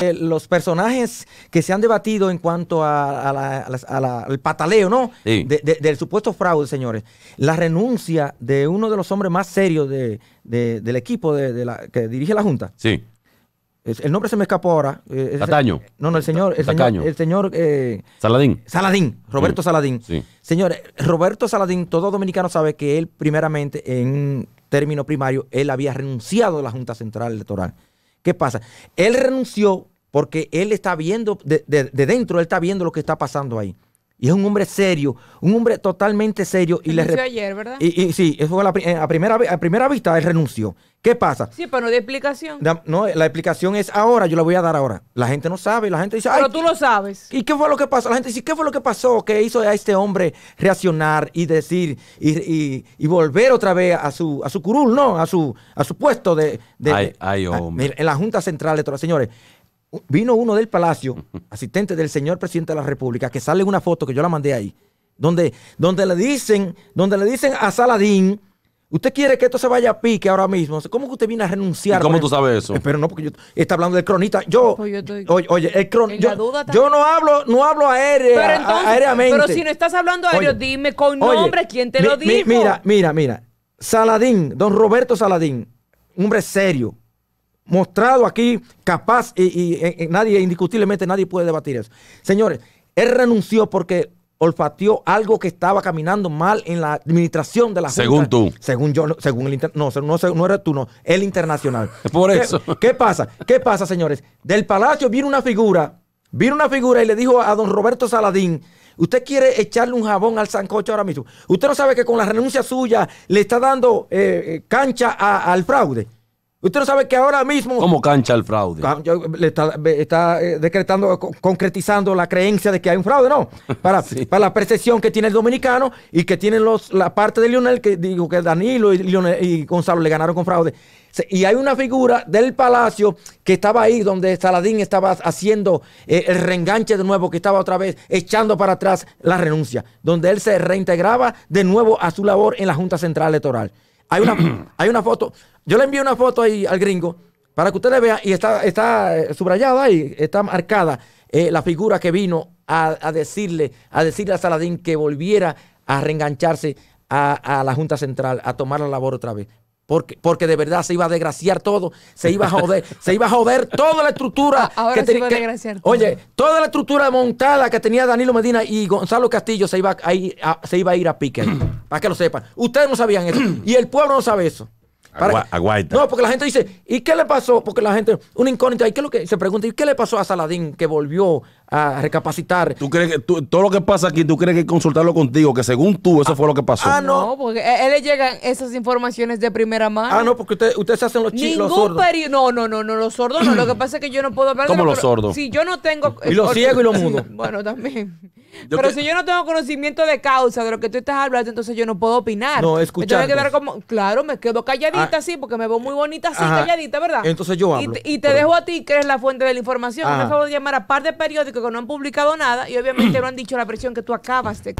Eh, los personajes que se han debatido en cuanto al pataleo, ¿no? del supuesto fraude, señores. La renuncia de uno de los hombres más serios del equipo que dirige la Junta. Sí. El nombre se me escapó ahora. Eh, Ataño. No, no, el señor. El señor, el eh, Saladín. Saladín, Roberto Saladín. Sí. Señores, Roberto Saladín, todo dominicano sabe que él, primeramente, en término primario, él había renunciado a la Junta Central Electoral. ¿Qué pasa? Él renunció porque él está viendo, de, dentro, él está viendo lo que está pasando ahí. Y es un hombre serio, un hombre totalmente serio. Y renunció ayer, ¿verdad? Y, sí, eso fue la, eh, a, primera, a primera vista, él renunció. ¿Qué pasa? Sí, pero no de explicación. La, no, la explicación es ahora, yo la voy a dar ahora. La gente no sabe, la gente dice... Pero tú lo sabes. ¿Y qué fue lo que pasó? La gente dice, ¿qué fue lo que pasó que hizo a este hombre reaccionar y decir y, volver otra vez a su, a su curul, no? A su, a puesto de... ay, hombre. en la Junta Central de... Señores, vino uno del Palacio, asistente del señor presidente de la República, que sale una foto que yo la mandé ahí, donde, donde le dicen, donde le dicen a Saladín, usted quiere que esto se vaya a pique ahora mismo. ¿Cómo que usted viene a renunciar? ¿Cómo tú sabes eso? pero no, porque yo está hablando del cronista. Yo, pues oye, yo, no hablo, no hablo pero aéreamente. Pero si no estás hablando aéreo, dime con nombre quién te lo dijo. mira, mira, mira. Saladín, don Roberto Saladín, hombre serio, mostrado aquí capaz y, eh, eh, nadie, indiscutiblemente nadie puede debatir eso. Señores, él renunció porque olfateó algo que estaba caminando mal en la administración de la Junta. Según tú. Según yo, según el no, no, no eres tú, no, el internacional. Por eso. ¿Qué, pasa? ¿Qué pasa, señores? Del palacio vino una figura, vino una figura y le dijo a don Roberto Saladín, Usted quiere echarle un jabón al sancocho ahora mismo. Usted no sabe que con la renuncia suya le está dando eh, cancha al fraude. Usted no sabe que ahora mismo. ¿Cómo cancha el fraude. Le está, eh, decretando, concretizando la creencia de que hay un fraude, ¿no? Para, para la percepción que tiene el dominicano y que tienen los, la parte de Lionel, que digo que Danilo y, y Gonzalo le ganaron con fraude. Y hay una figura del palacio que estaba ahí, donde Saladín estaba haciendo eh, el reenganche de nuevo, que estaba otra vez echando para atrás la renuncia, donde él se reintegraba de nuevo a su labor en la Junta Central Electoral. Hay una, hay una foto. Yo le envío una foto ahí al gringo para que ustedes vean. Y está, está eh, subrayada y está marcada eh, la figura que vino a, decirle, a decirle a Saladín que volviera a reengancharse a la Junta Central, a tomar la labor otra vez. Porque, de verdad se iba a desgraciar todo, se iba a joder, se iba a toda la estructura. que, Oye, toda la estructura montada que tenía Danilo Medina y Gonzalo Castillo se iba a, se iba a ir a pique. para que lo sepan. Ustedes no sabían eso. y el pueblo no sabe eso. Aguaita no, porque la gente dice, ¿y qué le pasó? Porque la gente, una incógnita, ¿y qué es lo que se pregunta? ¿Y qué le pasó a Saladín que volvió a recapacitar? ¿Tú crees que todo lo que pasa aquí, tú crees que consultarlo contigo, que según tú eso ah. fue lo que pasó? Ah, no. porque e, él le llegan esas informaciones de primera mano. Ah, no, porque ustedes se hacen los chicos. Ningún periodo No, no, no, no, los sordos no. lo que pasa es que yo no puedo hablar. ¿Cómo los sordos? Si yo no tengo... Y los eh, ciegos y los mudos. bueno, también. Pero si yo no tengo conocimiento de causa de lo que tú estás hablando, entonces yo no puedo opinar. No, escuchar. quedar como... Claro, me quedo calladita así, ah. porque me veo muy bonita así, calladita, ¿verdad? Entonces yo hablo. Y, te dejo a ti, que eres la fuente de la información. Me favor de llamar a par de periódicos que no han publicado nada y obviamente no han dicho la presión que tú acabaste